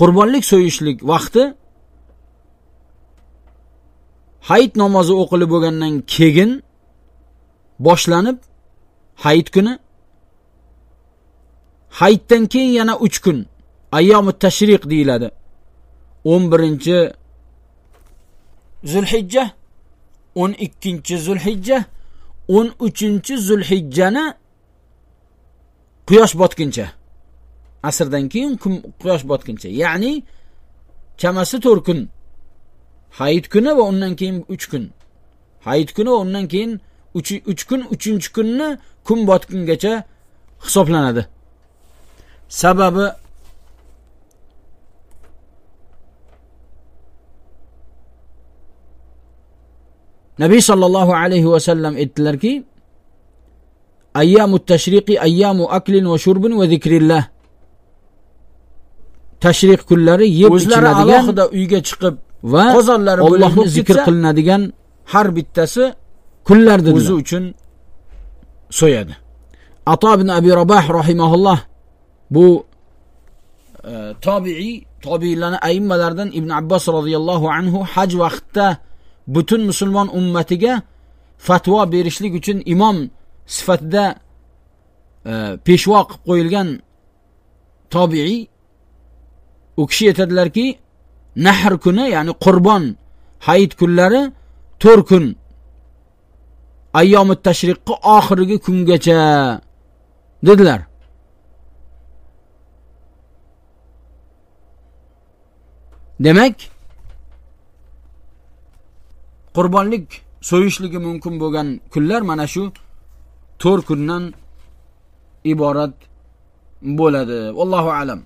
qurbonlik so'yishlik vaqti hayit namozi o'qilib bo'lgandan keyin boshlanib hayit kuni hayitdan keyin yana 3 kun ayyomi tashriq deyiladi 11 zulhijja 12 zulhijja 13 zulhijjani quyosh botguncha asrdan keyin quyosh botguncha ya'ni chamasi to'rt kun hayit kuni va undan keyin uch kun hayit kuni va undan keyin uch kun uchinchi kunni kun botgungacha hisoblanadi sababi nabiy sollallohu alayhi vasallam aytdilarki ayyamu tashriqi ayyamu aklin va shurbin va zikrillah tashrih kunlari yeb o'zlari alohida uyga chiqib va qozonlari bo'lib zikr qilinadigan har bittasi kunlarda o'zi uchun so'yadi ato ibn abi robah rahimaulloh bu e, tobiiy tobiiylarni aimmalaridan ibn abbos roziyallohu anhu haj vaqtida butun musulmon ummatiga fatvo berishlik uchun imom sifatida e, peshvo qilib qo'yilgan tobiiy u kishi aytadilarki nahr kuni ya'ni qurbon hayit kunlari to'rt kun ayyomi tashriqqa oxirgi kungacha dedilar demak qurbonlik so'yishligi mumkin bo'lgan kunlar mana shu to'rt kundan iborat bo'ladi allohu alam